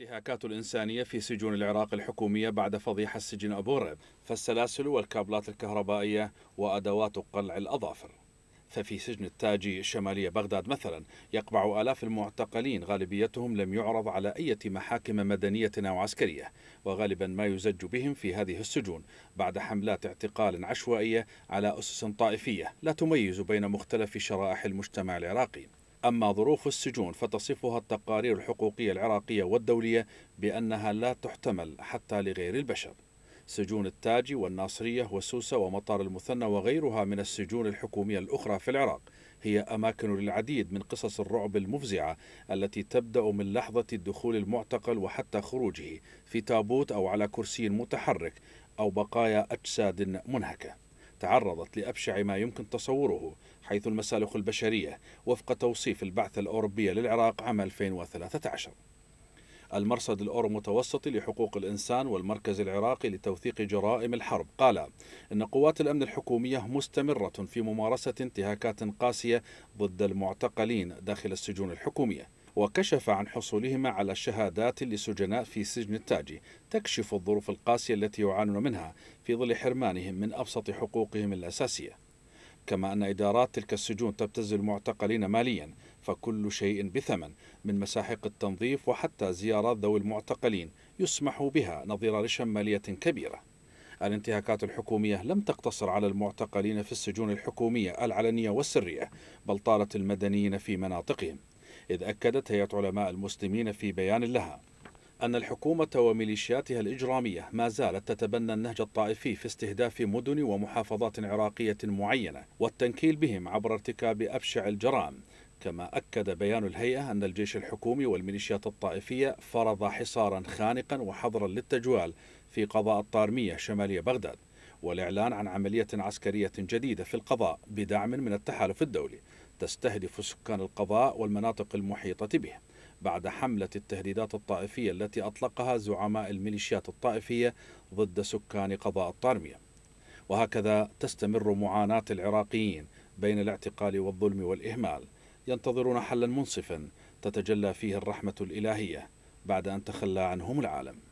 الانتهاكات الإنسانية في سجون العراق الحكومية بعد فضيحة سجن أبورة فالسلاسل والكابلات الكهربائية وأدوات قلع الأظافر ففي سجن التاجي شمالي بغداد مثلا يقبع آلاف المعتقلين غالبيتهم لم يعرض على أي محاكم مدنية أو عسكرية وغالبا ما يزج بهم في هذه السجون بعد حملات اعتقال عشوائية على أسس طائفية لا تميز بين مختلف شرائح المجتمع العراقي أما ظروف السجون فتصفها التقارير الحقوقية العراقية والدولية بأنها لا تحتمل حتى لغير البشر سجون التاجي والناصرية وسوسة ومطار المثنى وغيرها من السجون الحكومية الأخرى في العراق هي أماكن للعديد من قصص الرعب المفزعة التي تبدأ من لحظة دخول المعتقل وحتى خروجه في تابوت أو على كرسي متحرك أو بقايا أجساد منهكة تعرضت لأبشع ما يمكن تصوره حيث المسالخ البشرية وفق توصيف البعثة الأوروبية للعراق عام 2013 المرصد الأورو لحقوق الإنسان والمركز العراقي لتوثيق جرائم الحرب قال إن قوات الأمن الحكومية مستمرة في ممارسة انتهاكات قاسية ضد المعتقلين داخل السجون الحكومية وكشف عن حصولهما على شهادات لسجناء في سجن التاجي تكشف الظروف القاسية التي يعانون منها في ظل حرمانهم من أبسط حقوقهم الأساسية كما أن إدارات تلك السجون تبتزل المعتقلين ماليا فكل شيء بثمن من مساحق التنظيف وحتى زيارات ذوي المعتقلين يسمح بها نظير لشمالية مالية كبيرة الانتهاكات الحكومية لم تقتصر على المعتقلين في السجون الحكومية العلنية والسرية بل طالت المدنيين في مناطقهم إذ أكدت هيئة علماء المسلمين في بيان لها أن الحكومة وميليشياتها الإجرامية ما زالت تتبنى النهج الطائفي في استهداف مدن ومحافظات عراقية معينة والتنكيل بهم عبر ارتكاب أبشع الجرائم كما أكد بيان الهيئة أن الجيش الحكومي والميليشيات الطائفية فرض حصارا خانقا وحظرا للتجوال في قضاء الطارمية شمالية بغداد والإعلان عن عملية عسكرية جديدة في القضاء بدعم من التحالف الدولي تستهدف سكان القضاء والمناطق المحيطة به بعد حملة التهديدات الطائفية التي أطلقها زعماء الميليشيات الطائفية ضد سكان قضاء الطارمية وهكذا تستمر معاناة العراقيين بين الاعتقال والظلم والإهمال ينتظرون حلا منصفا تتجلى فيه الرحمة الإلهية بعد أن تخلى عنهم العالم